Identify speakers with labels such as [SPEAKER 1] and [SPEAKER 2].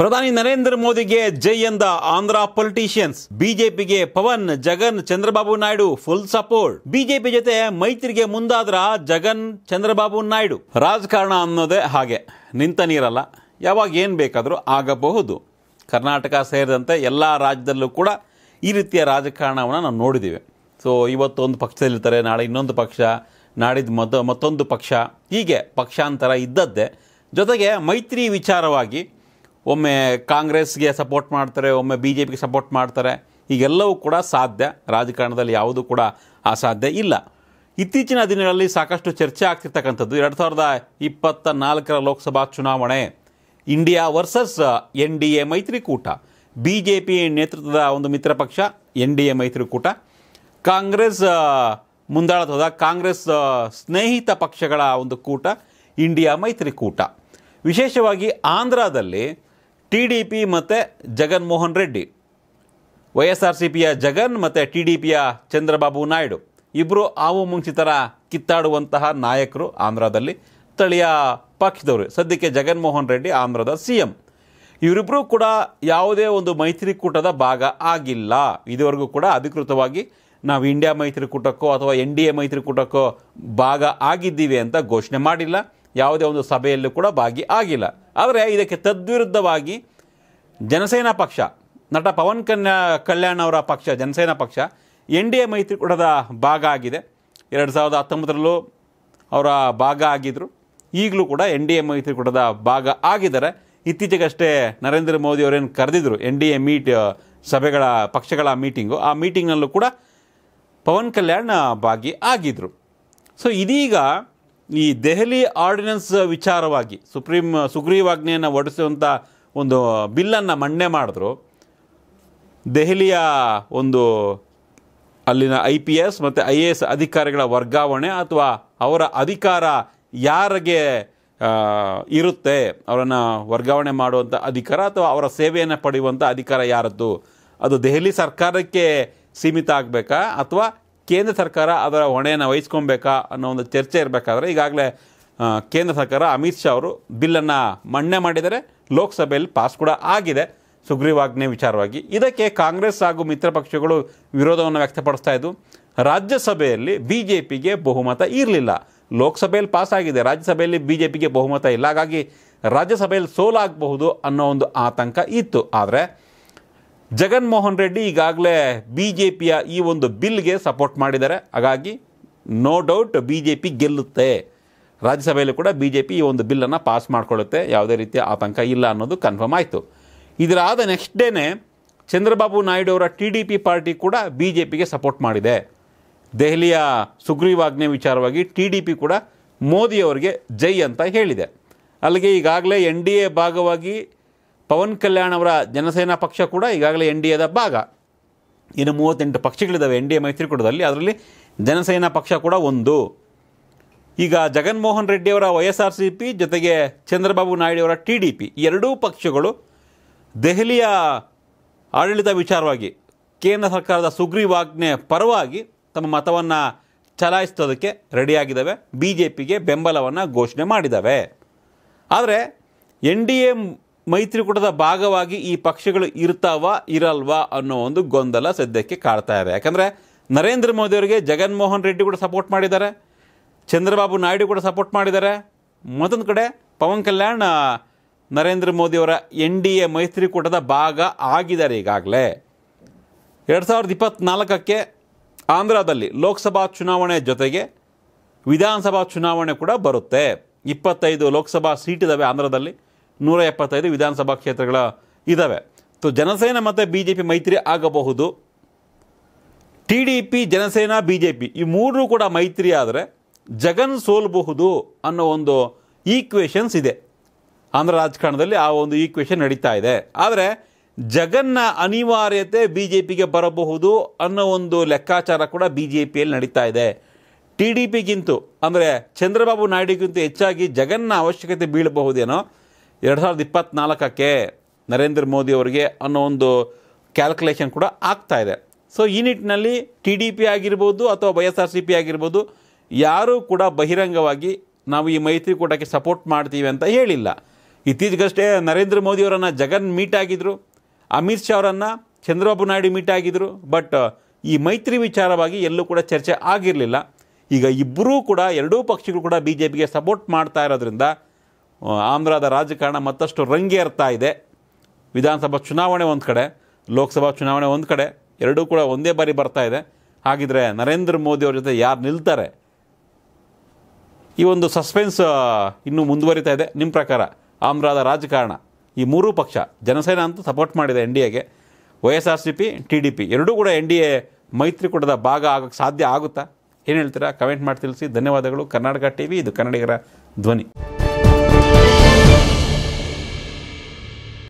[SPEAKER 1] ಪ್ರಧಾನಿ ನರೇಂದ್ರ ಮೋದಿಗೆ ಜೈ ಎಂದ ಆಂಧ್ರ ಪೊಲಿಟಿಷಿಯನ್ಸ್ ಬಿಜೆಪಿಗೆ Pawan Jagan Chandrababu Naidu full support BJP ಜೊತೆ ಮೈತ್ರಿಗೆ ಮುಂದಾದ್ರ ಜಗನ್ ಚಂದ್ರಬಾಬು ನಾಯ್ಡು ರಾಜಕಾರಣ ಅನ್ನೋದೇ ಹಾಗೆ ನಿಂತ ನೀರಲ್ಲ ಯಾವಾಗ ಏನು ಬೇಕಾದರೂ ಆಗಬಹುದು ಕರ್ನಾಟಕ ಸೇರಿದಂತೆ ಎಲ್ಲ ರಾಜ್ಯದಲ್ಲೂ ಕೂಡ ಈ ರೀತಿಯ ರಾಜಕಾರಣವನ್ನು ನಾವು ನೋಡಿದ್ದೀವಿ ಸೊ ಇವತ್ತೊಂದು ಪಕ್ಷದಲ್ಲಿರ್ತಾರೆ ನಾಳೆ ಇನ್ನೊಂದು ಪಕ್ಷ ನಾಡಿದ್ದು ಮತ್ತೊಂದು ಪಕ್ಷ ಹೀಗೆ ಪಕ್ಷಾಂತರ ಇದ್ದದ್ದೇ ಜೊತೆಗೆ ಮೈತ್ರಿ ವಿಚಾರವಾಗಿ ಒಮ್ಮೆ ಕಾಂಗ್ರೆಸ್ಗೆ ಸಪೋರ್ಟ್ ಮಾಡ್ತಾರೆ ಒಮ್ಮೆ ಬಿ ಜೆ ಪಿಗೆ ಸಪೋರ್ಟ್ ಮಾಡ್ತಾರೆ ಈಗೆಲ್ಲವೂ ಕೂಡ ಸಾಧ್ಯ ರಾಜಕಾರಣದಲ್ಲಿ ಯಾವುದೂ ಕೂಡ ಅಸಾಧ್ಯ ಇಲ್ಲ ಇತ್ತೀಚಿನ ದಿನಗಳಲ್ಲಿ ಸಾಕಷ್ಟು ಚರ್ಚೆ ಆಗ್ತಿರ್ತಕ್ಕಂಥದ್ದು ಎರಡು ಸಾವಿರದ ಇಪ್ಪತ್ತ ನಾಲ್ಕರ ಲೋಕಸಭಾ ಚುನಾವಣೆ India versus NDA ಮೈತ್ರಿಕೂಟ ಬಿ ಜೆ ಪಿ ನೇತೃತ್ವದ ಒಂದು ಮಿತ್ರ ಪಕ್ಷ ಎನ್ ಡಿ ಎ ಮೈತ್ರಿಕೂಟ ಕಾಂಗ್ರೆಸ್ ಮುಂದಾಳತ್ವದ ಕಾಂಗ್ರೆಸ್ ಸ್ನೇಹಿತ ಪಕ್ಷಗಳ ಒಂದು ಕೂಟ ಇಂಡಿಯಾ ಮೈತ್ರಿಕೂಟ ವಿಶೇಷವಾಗಿ ಆಂಧ್ರದಲ್ಲಿ ಟಿ ಡಿ ಪಿ ಮತ್ತು ಜಗನ್ಮೋಹನ್ ರೆಡ್ಡಿ ವೈ ಎಸ್ ಆರ್ ಸಿ ಪಿಯ ಜಗನ್ ಮತ್ತು ಟಿ ಡಿ ಪಿಯ ಚಂದ್ರಬಾಬು ನಾಯ್ಡು ಇಬ್ಬರು ಆವು ಮುಂಚಿತರ ಕಿತ್ತಾಡುವಂತಹ ನಾಯಕರು ಆಂಧ್ರದಲ್ಲಿ ಸ್ಥಳೀಯ ಪಕ್ಷದವರು ಸದ್ಯಕ್ಕೆ ಜಗನ್ಮೋಹನ್ ರೆಡ್ಡಿ ಆಂಧ್ರದ ಸಿ ಎಂ ಇವರಿಬ್ಬರೂ ಕೂಡ ಯಾವುದೇ ಒಂದು ಮೈತ್ರಿಕೂಟದ ಭಾಗ ಆಗಿಲ್ಲ ಇದುವರೆಗೂ ಕೂಡ ಅಧಿಕೃತವಾಗಿ ನಾವು ಇಂಡಿಯಾ ಮೈತ್ರಿಕೂಟಕ್ಕೋ ಅಥವಾ ಎನ್ ಡಿ ಎ ಮೈತ್ರಿಕೂಟಕ್ಕೋ ಭಾಗ ಆಗಿದ್ದೀವಿ ಅಂತ ಘೋಷಣೆ ಮಾಡಿಲ್ಲ ಯಾವುದೇ ಒಂದು ಸಭೆಯಲ್ಲೂ ಕೂಡ ಭಾಗಿ ಆಗಿಲ್ಲ ಆದರೆ ಇದಕ್ಕೆ ತದ್ವಿರುದ್ಧವಾಗಿ ಜನಸೇನಾ ಪಕ್ಷ ನಟ ಪವನ್ ಕನ್ಯಾ ಕಲ್ಯಾಣ್ ಅವರ ಪಕ್ಷ ಜನಸೇನಾ ಪಕ್ಷ ಎನ್ ಡಿ ಎ ಮೈತ್ರಿಕೂಟದ ಭಾಗ ಆಗಿದೆ ಎರಡು ಸಾವಿರದ ಹತ್ತೊಂಬತ್ತರಲ್ಲೂ ಅವರ ಭಾಗ ಆಗಿದ್ದರು ಈಗಲೂ ಕೂಡ ಎನ್ ಡಿ ಎ ಮೈತ್ರಿಕೂಟದ ಭಾಗ ಆಗಿದ್ದಾರೆ ಇತ್ತೀಚೆಗಷ್ಟೇ ನರೇಂದ್ರ ಮೋದಿ ಅವರೇನು ಕರೆದಿದ್ರು ಎನ್ ಡಿ ಎ ಮೀಟ್ ಸಭೆಗಳ ಪಕ್ಷಗಳ ಮೀಟಿಂಗು ಆ ಮೀಟಿಂಗ್ನಲ್ಲೂ ಕೂಡ ಪವನ್ ಕಲ್ಯಾಣ್ ಭಾಗಿ ಆಗಿದ್ದರು ಸೊ ಇದೀಗ ಈ ದೆಹಲಿ ಆರ್ಡಿನೆನ್ಸ್ ವಿಚಾರವಾಗಿ ಸುಪ್ರೀಂ ಸುಗ್ರೀವಾಜ್ಞೆಯನ್ನು ಹೊಡೆಸುವಂಥ ಒಂದು ಬಿಲ್ಲನ್ನು ಮಂಡನೆ ಮಾಡಿದ್ರು ದೆಹಲಿಯ ಒಂದು ಅಲ್ಲಿನ ಐ ಪಿ ಎಸ್ ಮತ್ತು ಐ ಎ ಎಸ್ ಅಧಿಕಾರಿಗಳ ವರ್ಗಾವಣೆ ಅಥವಾ ಅವರ ಅಧಿಕಾರ ಯಾರಿಗೆ ಇರುತ್ತೆ ಅವರನ್ನು ವರ್ಗಾವಣೆ ಮಾಡುವಂಥ ಅಧಿಕಾರ ಅಥವಾ ಅವರ ಸೇವೆಯನ್ನು ಪಡೆಯುವಂಥ ಅಧಿಕಾರ ಯಾರದ್ದು ಅದು ದೆಹಲಿ ಸರ್ಕಾರಕ್ಕೆ ಸೀಮಿತ ಆಗಬೇಕಾ ಅಥವಾ ಕೇಂದ್ರ ಸರ್ಕಾರ ಅದರ ಹೊಣೆಯನ್ನು ವಹಿಸ್ಕೊಬೇಕಾ ಅನ್ನೋ ಒಂದು ಚರ್ಚೆ ಇರಬೇಕಾದ್ರೆ ಈಗಾಗಲೇ ಕೇಂದ್ರ ಸರ್ಕಾರ ಅಮಿತ್ ಶಾ ಅವರು ಬಿಲ್ಲನ್ನು ಮಣ್ಣೆ ಮಾಡಿದರೆ ಲೋಕಸಭೆಯಲ್ಲಿ ಪಾಸ್ ಕೂಡ ಆಗಿದೆ ಸುಗ್ರೀವಾಜ್ಞೆ ವಿಚಾರವಾಗಿ ಇದಕ್ಕೆ ಕಾಂಗ್ರೆಸ್ ಹಾಗೂ ಮಿತ್ರ ಪಕ್ಷಗಳು ವಿರೋಧವನ್ನು ವ್ಯಕ್ತಪಡಿಸ್ತಾ ಇದ್ದು ರಾಜ್ಯಸಭೆಯಲ್ಲಿ ಬಿ ಜೆ ಪಿಗೆ ಬಹುಮತ ಇರಲಿಲ್ಲ ಲೋಕಸಭೆಯಲ್ಲಿ ಪಾಸ್ ಆಗಿದೆ ರಾಜ್ಯಸಭೆಯಲ್ಲಿ ಬಿ ಜೆ ಪಿಗೆ ಬಹುಮತ ಇಲ್ಲ ಹಾಗಾಗಿ ರಾಜ್ಯಸಭೆಯಲ್ಲಿ ಸೋಲಾಗಬಹುದು ಅನ್ನೋ ಒಂದು ಆತಂಕ ಇತ್ತು ಆದರೆ ಜಗನ್ಮೋಹನ್ ರೆಡ್ಡಿ ಈಗಾಗಲೇ ಬಿ ಜೆ ಪಿಯ ಈ ಒಂದು ಬಿಲ್ಗೆ ಸಪೋರ್ಟ್ ಮಾಡಿದ್ದಾರೆ ಹಾಗಾಗಿ no doubt BJP ಗೆಲ್ಲುತ್ತೆ ರಾಜ್ಯಸಭೆಯಲ್ಲಿ ಕೂಡ ಬಿ ಜೆ ಪಿ ಈ ಒಂದು ಬಿಲ್ಲನ್ನು ಪಾಸ್ ಮಾಡಿಕೊಳ್ಳುತ್ತೆ ಯಾವುದೇ ರೀತಿಯ ಆತಂಕ ಇಲ್ಲ ಅನ್ನೋದು ಕನ್ಫರ್ಮ್ ಆಯಿತು ಇದರಾದ ನೆಕ್ಸ್ಟ್ ಡೇನೇ ಚಂದ್ರಬಾಬು ನಾಯ್ಡು ಅವರ ಟಿ ಡಿ ಪಿ ಪಾರ್ಟಿ ಕೂಡ ಬಿ ಜೆ ಪಿಗೆ ಸಪೋರ್ಟ್ ಮಾಡಿದೆ ದೆಹಲಿಯ ಸುಗ್ರೀವಾಜ್ಞೆ ವಿಚಾರವಾಗಿ ಟಿ ಡಿ ಪಿ ಕೂಡ ಮೋದಿಯವರಿಗೆ ಜೈ ಅಂತ ಹೇಳಿದೆ ಅಲ್ಲಿಗೆ ಈಗಾಗಲೇ ಎನ್ ಡಿ ಎ ಭಾಗವಾಗಿ ಪವನ್ ಕಲ್ಯಾಣ್ ಅವರ ಜನಸೇನಾ ಪಕ್ಷ ಕೂಡ ಈಗಾಗಲೇ ಎನ್ ಡಿ ಎದ ಭಾಗ ಇನ್ನು ಮೂವತ್ತೆಂಟು ಪಕ್ಷಗಳಿದ್ದಾವೆ ಎನ್ ಡಿ ಎ ಮೈತ್ರಿಕೂಟದಲ್ಲಿ ಅದರಲ್ಲಿ ಜನಸೇನಾ ಪಕ್ಷ ಕೂಡ ಒಂದು ಈಗ ಜಗನ್ಮೋಹನ್ ರೆಡ್ಡಿಯವರ Y S R YSRCP ಜೊತೆಗೆ ಚಂದ್ರಬಾಬು ನಾಯ್ಡು ಅವರ ಟಿ ಡಿ ಪಿ ಎರಡೂ ಪಕ್ಷಗಳು ದೆಹಲಿಯ ಆಡಳಿತ ವಿಚಾರವಾಗಿ ಕೇಂದ್ರ ಸರ್ಕಾರದ ಸುಗ್ರೀವಾಜ್ಞೆ ಪರವಾಗಿ ತಮ್ಮ ಮತವನ್ನು ಚಲಾಯಿಸೋದಕ್ಕೆ ರೆಡಿಯಾಗಿದ್ದಾವೆ ಬಿ ಜೆ ಪಿಗೆ ಬೆಂಬಲವನ್ನು ಘೋಷಣೆ ಮಾಡಿದ್ದಾವೆ ಆದರೆ ಎನ್ ಡಿ ಎ ಮೈತ್ರಿಕೂಟದ ಭಾಗವಾಗಿ ಈ ಪಕ್ಷಗಳು ಇರ್ತಾವ ಇರಲ್ವಾ ಅನ್ನೋ ಒಂದು ಗೊಂದಲ ಸದ್ಯಕ್ಕೆ ಕಾಡ್ತಾ ಇದೆ ಯಾಕಂದರೆ ನರೇಂದ್ರ ಮೋದಿಯವರಿಗೆ ಜಗನ್ಮೋಹನ್ ರೆಡ್ಡಿ ಕೂಡ ಸಪೋರ್ಟ್ ಮಾಡಿದ್ದಾರೆ ಚಂದ್ರಬಾಬು ನಾಯ್ಡು ಕೂಡ ಸಪೋರ್ಟ್ ಮಾಡಿದ್ದಾರೆ ಮತ್ತೊಂದು ಕಡೆ ಪವನ್ ಕಲ್ಯಾಣ್ ನರೇಂದ್ರ ಮೋದಿಯವರ ಎನ್ ಡಿ ಎ ಮೈತ್ರಿಕೂಟದ ಭಾಗ ಆಗಿದ್ದಾರೆ ಈಗಾಗಲೇ ಎರಡು ಸಾವಿರದ ಇಪ್ಪತ್ತ್ನಾಲ್ಕಕ್ಕೆ ಆಂಧ್ರದಲ್ಲಿ ಲೋಕಸಭಾ ಚುನಾವಣೆ ಜೊತೆಗೆ ವಿಧಾನಸಭಾ ಚುನಾವಣೆ ಕೂಡ ಬರುತ್ತೆ ಇಪ್ಪತ್ತೈದು ಲೋಕಸಭಾ ಸೀಟ್ ಇದ್ದಾವೆ ಆಂಧ್ರದಲ್ಲಿ ನೂರ ಎಪ್ಪತ್ತೈದು ವಿಧಾನಸಭಾ ಕ್ಷೇತ್ರಗಳ ಇದ್ದಾವೆ ಸೊ ಜನಸೇನ ಮತ್ತು ಬಿ ಜೆ ಪಿ ಮೈತ್ರಿ ಆಗಬಹುದು TDP Janasena BJP ಈ ಮೂರೂ ಕೂಡ ಮೈತ್ರಿ ಆದರೆ ಜಗನ್ ಸೋಲ್ಬಹುದು ಅನ್ನೋ ಒಂದು ಈಕ್ವೇಷನ್ಸ್ ಇದೆ ಆಂಧ್ರ ರಾಜಕಾರಣದಲ್ಲಿ ಆ ಒಂದು ಈಕ್ವೇಷನ್ ನಡೀತಾ ಇದೆ ಆದರೆ ಜಗನ್ನ ಅನಿವಾರ್ಯತೆ ಬಿ ಜೆ ಪಿಗೆ ಬರಬಹುದು ಅನ್ನೋ ಒಂದು ಲೆಕ್ಕಾಚಾರ ಕೂಡ ಬಿ ಜೆ ಪಿಯಲ್ಲಿ ನಡೀತಾ ಇದೆ ಟಿ ಡಿ ಪಿಗಿಂತೂ ಅಂದರೆ ಚಂದ್ರಬಾಬು ನಾಯ್ಡುಗಿಂತೂ ಹೆಚ್ಚಾಗಿ ಜಗನ್ನ ಅವಶ್ಯಕತೆ ಬೀಳಬಹುದೇನೋ ಎರಡು ಸಾವಿರದ ಇಪ್ಪತ್ತ್ನಾಲ್ಕಕ್ಕೆ ನರೇಂದ್ರ ಮೋದಿ ಅವರಿಗೆ ಅನ್ನೋ ಒಂದು ಕ್ಯಾಲ್ಕುಲೇಷನ್ ಕೂಡ ಆಗ್ತಾ ಇದೆ ಸೊ ಈ ನಿಟ್ಟಿನಲ್ಲಿ ಟಿ ಡಿ ಪಿ ಆಗಿರ್ಬೋದು ಅಥವಾ Y S R YSRCP ಆಗಿರ್ಬೋದು ಯಾರೂ ಕೂಡ ಬಹಿರಂಗವಾಗಿ ನಾವು ಈ ಮೈತ್ರಿಕೂಟಕ್ಕೆ ಸಪೋರ್ಟ್ ಮಾಡ್ತೀವಿ ಅಂತ ಹೇಳಿಲ್ಲ ಇತ್ತೀಚೆಗಷ್ಟೇ ನರೇಂದ್ರ ಅವರನ್ನು ಜಗನ್ ಮೀಟ್ ಆಗಿದ್ದರು ಅಮಿತ್ ಶಾ ಅವರನ್ನು ಚಂದ್ರಬಾಬು ನಾಯ್ಡು ಮೀಟ್ ಆಗಿದ್ದರು ಬಟ್ ಈ ಮೈತ್ರಿ ವಿಚಾರವಾಗಿ ಎಲ್ಲೂ ಕೂಡ ಚರ್ಚೆ ಆಗಿರಲಿಲ್ಲ ಈಗ ಇಬ್ಬರೂ ಕೂಡ ಎರಡೂ ಪಕ್ಷಗಳು ಕೂಡ ಬಿ ಜೆ ಪಿಗೆ ಸಪೋರ್ಟ್ ಮಾಡ್ತಾ ಇರೋದ್ರಿಂದ ಆಂಧ್ರದ ರಾಜಕಾರಣ ಮತ್ತಷ್ಟು ರಂಗೇರ್ತಾ ಇದೆ ವಿಧಾನಸಭಾ ಚುನಾವಣೆ ಒಂದು ಕಡೆ ಲೋಕಸಭಾ ಚುನಾವಣೆ ಒಂದು ಕಡೆ ಎರಡೂ ಕೂಡ ಒಂದೇ ಬಾರಿ ಬರ್ತಾ ಇದೆ ಹಾಗಿದ್ರೆ ನರೇಂದ್ರ ಮೋದಿಯವ್ರ ಜೊತೆ ಯಾರು ನಿಲ್ತಾರೆ ಈ ಒಂದು ಸಸ್ಪೆನ್ಸ್ ಇನ್ನೂ ಮುಂದುವರಿತಾ ಇದೆ ನಿಮ್ಮ ಪ್ರಕಾರ ಆಂಧ್ರದ ರಾಜಕಾರಣ ಈ ಮೂರೂ ಪಕ್ಷ ಜನಸೇನಾ ಅಂತೂ ಸಪೋರ್ಟ್ ಮಾಡಿದೆ ಎನ್ ಡಿ ಎಗೆ Y S R YSRCP TDP ಎರಡೂ ಕೂಡ ಎನ್ ಡಿ ಎ ಮೈತ್ರಿಕೂಟದ ಭಾಗ ಆಗೋಕ್ಕೆ ಸಾಧ್ಯ ಆಗುತ್ತಾ ಏನು ಹೇಳ್ತೀರಾ ಕಮೆಂಟ್ ಮಾಡಿ ತಿಳಿಸಿ ಧನ್ಯವಾದಗಳು ಕರ್ನಾಟಕ ಟಿ ವಿ ಇದು ಕನ್ನಡಿಗರ ಧ್ವನಿ